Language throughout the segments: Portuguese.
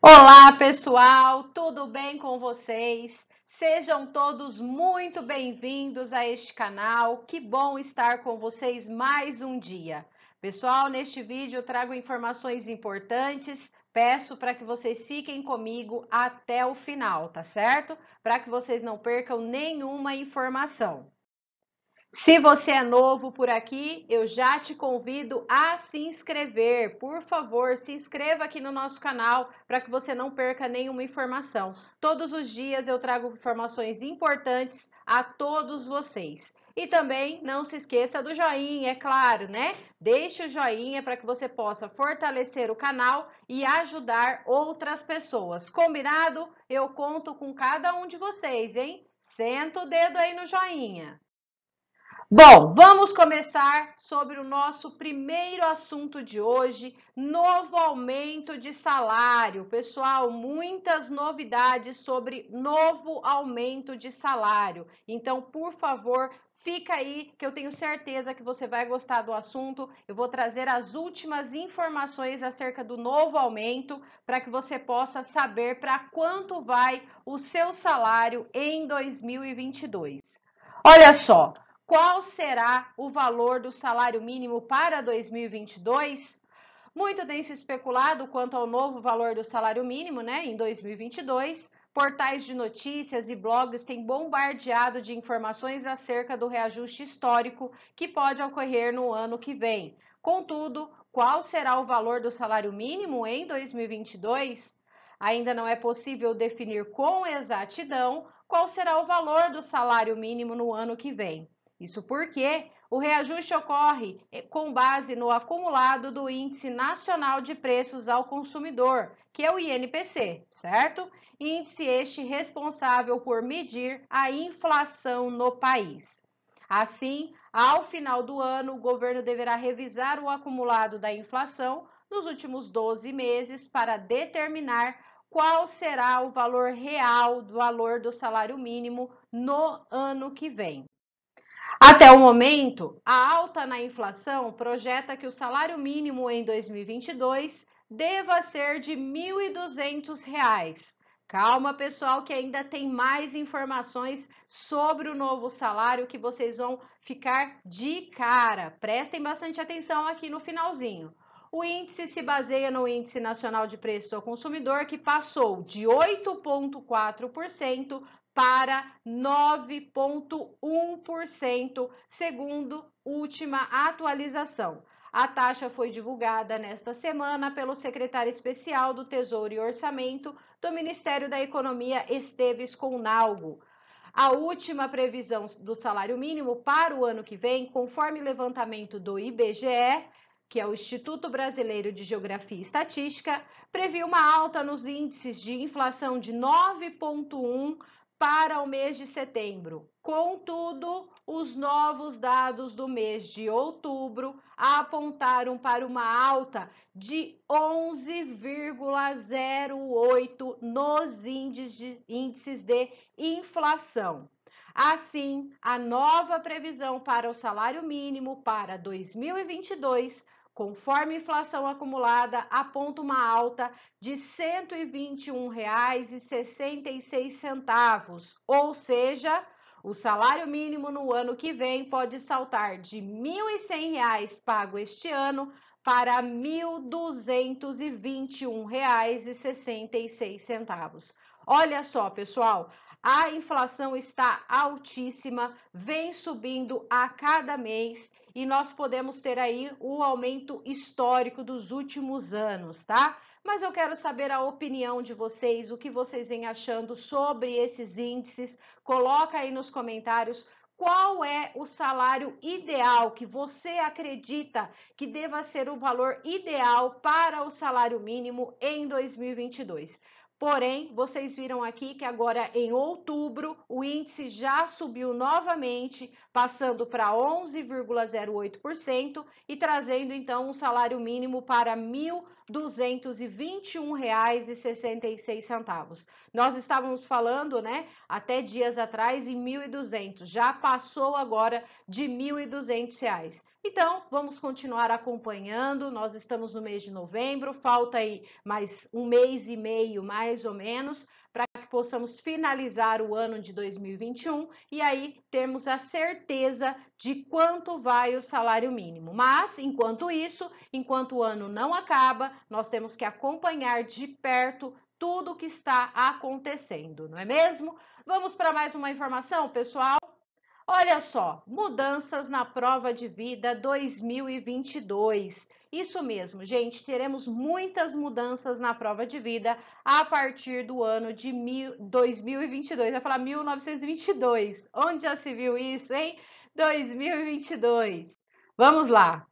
Olá, pessoal, tudo bem com vocês? Sejam todos muito bem-vindos a este canal. Que bom estar com vocês mais um dia. Pessoal, neste vídeo eu trago informações importantes. Peço para que vocês fiquem comigo até o final, tá certo? Para que vocês não percam nenhuma informação. Se você é novo por aqui, eu já te convido a se inscrever. Por favor, se inscreva aqui no nosso canal para que você não perca nenhuma informação. Todos os dias eu trago informações importantes a todos vocês. E também não se esqueça do joinha, é claro, né? Deixe o joinha para que você possa fortalecer o canal e ajudar outras pessoas. Combinado? Eu conto com cada um de vocês, hein? Senta o dedo aí no joinha. Bom, vamos começar sobre o nosso primeiro assunto de hoje, novo aumento de salário. Pessoal, muitas novidades sobre novo aumento de salário. Então, por favor, Fica aí que eu tenho certeza que você vai gostar do assunto. Eu vou trazer as últimas informações acerca do novo aumento para que você possa saber para quanto vai o seu salário em 2022. Olha só, qual será o valor do salário mínimo para 2022? Muito tem se especulado quanto ao novo valor do salário mínimo, né, em 2022. Portais de notícias e blogs têm bombardeado de informações acerca do reajuste histórico que pode ocorrer no ano que vem. Contudo, qual será o valor do salário mínimo em 2022? Ainda não é possível definir com exatidão qual será o valor do salário mínimo no ano que vem. Isso porque o reajuste ocorre eh, com base no acumulado do Índice Nacional de Preços ao Consumidor, que é o INPC, certo? Índice este responsável por medir a inflação no país. Assim, ao final do ano, o governo deverá revisar o acumulado da inflação nos últimos 12 meses para determinar qual será o valor real do valor do salário mínimo no ano que vem. Até o momento, a alta na inflação projeta que o salário mínimo em 2022 deva ser de R$ 1.200. Calma, pessoal, que ainda tem mais informações sobre o novo salário que vocês vão ficar de cara. Prestem bastante atenção aqui no finalzinho. O índice se baseia no Índice Nacional de Preços ao Consumidor, que passou de 8,4% para 9,1%, segundo última atualização. A taxa foi divulgada nesta semana pelo secretário especial do Tesouro e Orçamento do Ministério da Economia, Esteves Conalgo. A última previsão do salário mínimo para o ano que vem, conforme levantamento do IBGE, que é o Instituto Brasileiro de Geografia e Estatística, previu uma alta nos índices de inflação de 9,1 para o mês de setembro. Contudo, os novos dados do mês de outubro apontaram para uma alta de 11,08 nos índices de inflação. Assim, a nova previsão para o salário mínimo para 2022 Conforme a inflação acumulada, aponta uma alta de R$ 121,66, ou seja, o salário mínimo no ano que vem pode saltar de R$ 1.100 pago este ano para R$ 1.221,66. Olha só, pessoal, a inflação está altíssima, vem subindo a cada mês e nós podemos ter aí o aumento histórico dos últimos anos, tá? Mas eu quero saber a opinião de vocês, o que vocês vêm achando sobre esses índices. Coloca aí nos comentários qual é o salário ideal que você acredita que deva ser o valor ideal para o salário mínimo em 2022. Porém, vocês viram aqui que agora em outubro o índice já subiu novamente, passando para 11,08% e trazendo então um salário mínimo para R$ R$ 221,66. Nós estávamos falando, né, até dias atrás em 1.200, já passou agora de R$ 1.200. Então, vamos continuar acompanhando. Nós estamos no mês de novembro, falta aí mais um mês e meio, mais ou menos que possamos finalizar o ano de 2021 e aí termos a certeza de quanto vai o salário mínimo. Mas, enquanto isso, enquanto o ano não acaba, nós temos que acompanhar de perto tudo o que está acontecendo, não é mesmo? Vamos para mais uma informação, pessoal? Olha só, mudanças na prova de vida 2022. Isso mesmo, gente, teremos muitas mudanças na prova de vida a partir do ano de mil, 2022. Vai falar 1922. Onde já se viu isso, hein? 2022. Vamos lá.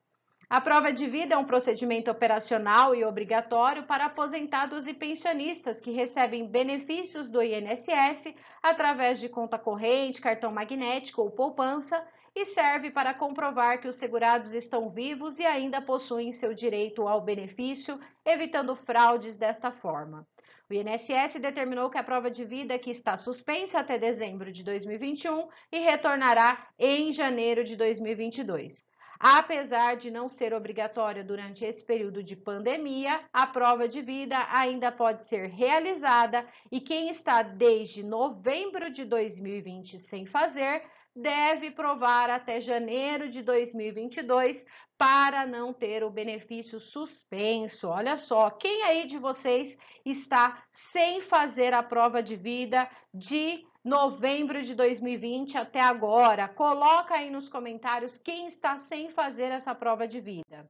A prova de vida é um procedimento operacional e obrigatório para aposentados e pensionistas que recebem benefícios do INSS através de conta corrente, cartão magnético ou poupança e serve para comprovar que os segurados estão vivos e ainda possuem seu direito ao benefício, evitando fraudes desta forma. O INSS determinou que a prova de vida que está suspensa até dezembro de 2021 e retornará em janeiro de 2022. Apesar de não ser obrigatória durante esse período de pandemia, a prova de vida ainda pode ser realizada e quem está desde novembro de 2020 sem fazer deve provar até janeiro de 2022 para não ter o benefício suspenso. Olha só, quem aí de vocês está sem fazer a prova de vida de novembro de 2020 até agora? Coloca aí nos comentários quem está sem fazer essa prova de vida.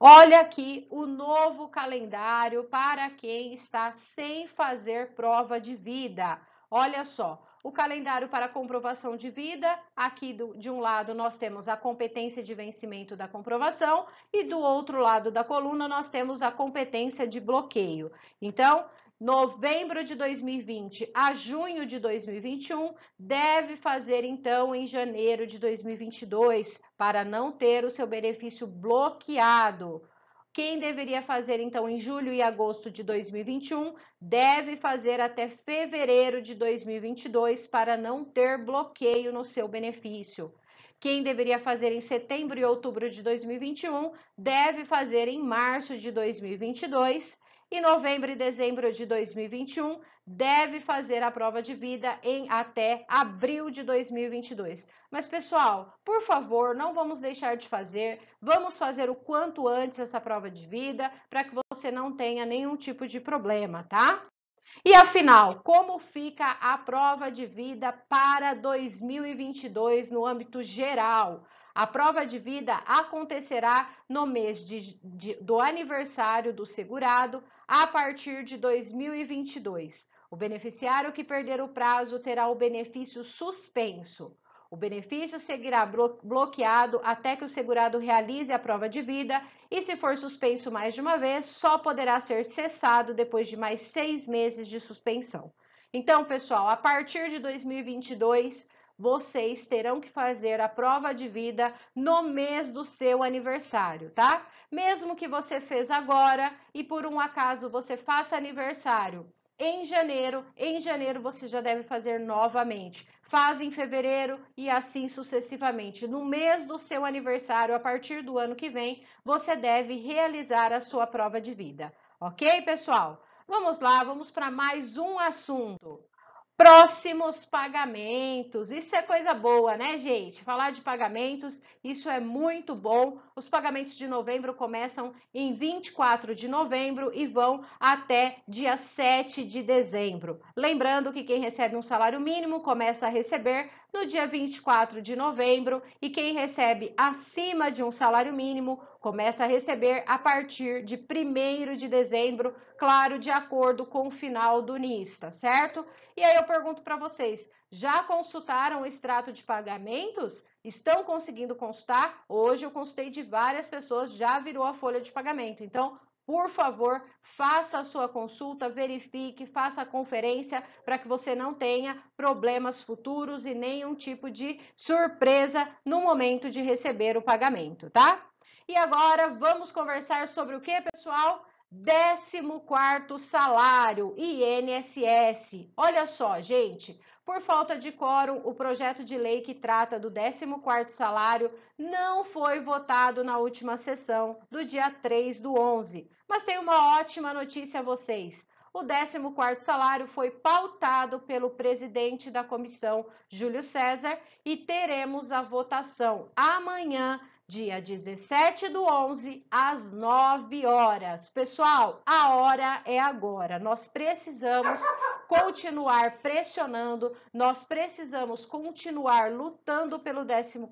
Olha aqui o novo calendário para quem está sem fazer prova de vida. Olha só, o calendário para comprovação de vida, aqui do, de um lado nós temos a competência de vencimento da comprovação e do outro lado da coluna nós temos a competência de bloqueio. Então, novembro de 2020 a junho de 2021, deve fazer então em janeiro de 2022 para não ter o seu benefício bloqueado. Quem deveria fazer então em julho e agosto de 2021 deve fazer até fevereiro de 2022 para não ter bloqueio no seu benefício. Quem deveria fazer em setembro e outubro de 2021 deve fazer em março de 2022 e novembro e dezembro de 2021 deve fazer a prova de vida em até abril de 2022. Mas pessoal, por favor, não vamos deixar de fazer, vamos fazer o quanto antes essa prova de vida para que você não tenha nenhum tipo de problema, tá? E afinal, como fica a prova de vida para 2022 no âmbito geral? A prova de vida acontecerá no mês de, de, do aniversário do segurado a partir de 2022. O beneficiário que perder o prazo terá o benefício suspenso. O benefício seguirá bloqueado até que o segurado realize a prova de vida e, se for suspenso mais de uma vez, só poderá ser cessado depois de mais seis meses de suspensão. Então, pessoal, a partir de 2022, vocês terão que fazer a prova de vida no mês do seu aniversário, tá? Mesmo que você fez agora e por um acaso você faça aniversário em janeiro, em janeiro você já deve fazer novamente. Faz em fevereiro e assim sucessivamente. No mês do seu aniversário, a partir do ano que vem, você deve realizar a sua prova de vida. Ok, pessoal? Vamos lá, vamos para mais um assunto. Próximos pagamentos. Isso é coisa boa, né, gente? Falar de pagamentos, isso é muito bom. Os pagamentos de novembro começam em 24 de novembro e vão até dia 7 de dezembro. Lembrando que quem recebe um salário mínimo começa a receber no dia 24 de novembro e quem recebe acima de um salário mínimo começa a receber a partir de 1 de dezembro, claro, de acordo com o final do NIS, tá certo? E aí eu pergunto para vocês, já consultaram o extrato de pagamentos? Estão conseguindo consultar? Hoje eu consultei de várias pessoas, já virou a folha de pagamento. Então, por favor, faça a sua consulta, verifique, faça a conferência para que você não tenha problemas futuros e nenhum tipo de surpresa no momento de receber o pagamento, tá? E agora vamos conversar sobre o que, pessoal? 14 salário INSS. Olha só, gente, por falta de quórum, o projeto de lei que trata do 14º salário não foi votado na última sessão do dia 3 do 11. Mas tem uma ótima notícia a vocês. O 14º salário foi pautado pelo presidente da comissão, Júlio César, e teremos a votação amanhã dia 17 do 11, às 9 horas. Pessoal, a hora é agora. Nós precisamos continuar pressionando, nós precisamos continuar lutando pelo 14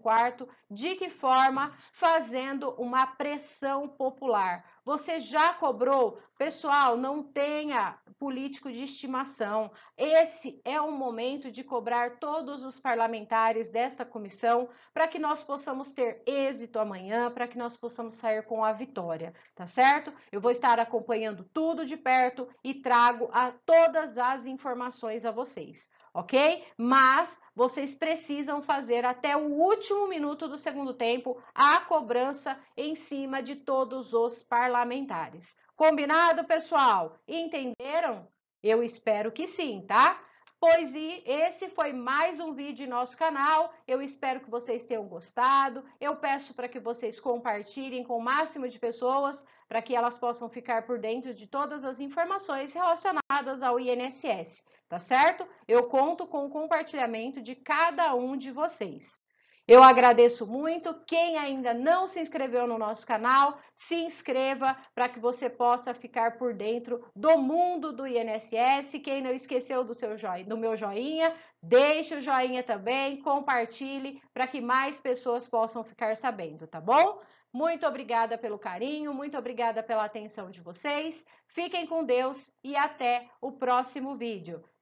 de que forma? Fazendo uma pressão popular você já cobrou? Pessoal, não tenha político de estimação. Esse é o momento de cobrar todos os parlamentares dessa comissão para que nós possamos ter êxito amanhã, para que nós possamos sair com a vitória, tá certo? Eu vou estar acompanhando tudo de perto e trago a todas as informações a vocês ok? Mas vocês precisam fazer até o último minuto do segundo tempo a cobrança em cima de todos os parlamentares. Combinado, pessoal? Entenderam? Eu espero que sim, tá? Pois e esse foi mais um vídeo em nosso canal. Eu espero que vocês tenham gostado. Eu peço para que vocês compartilhem com o máximo de pessoas para que elas possam ficar por dentro de todas as informações relacionadas ao INSS tá certo? Eu conto com o compartilhamento de cada um de vocês. Eu agradeço muito. Quem ainda não se inscreveu no nosso canal, se inscreva para que você possa ficar por dentro do mundo do INSS. Quem não esqueceu do seu joinha, do meu joinha, deixe o joinha também, compartilhe para que mais pessoas possam ficar sabendo, tá bom? Muito obrigada pelo carinho, muito obrigada pela atenção de vocês. Fiquem com Deus e até o próximo vídeo.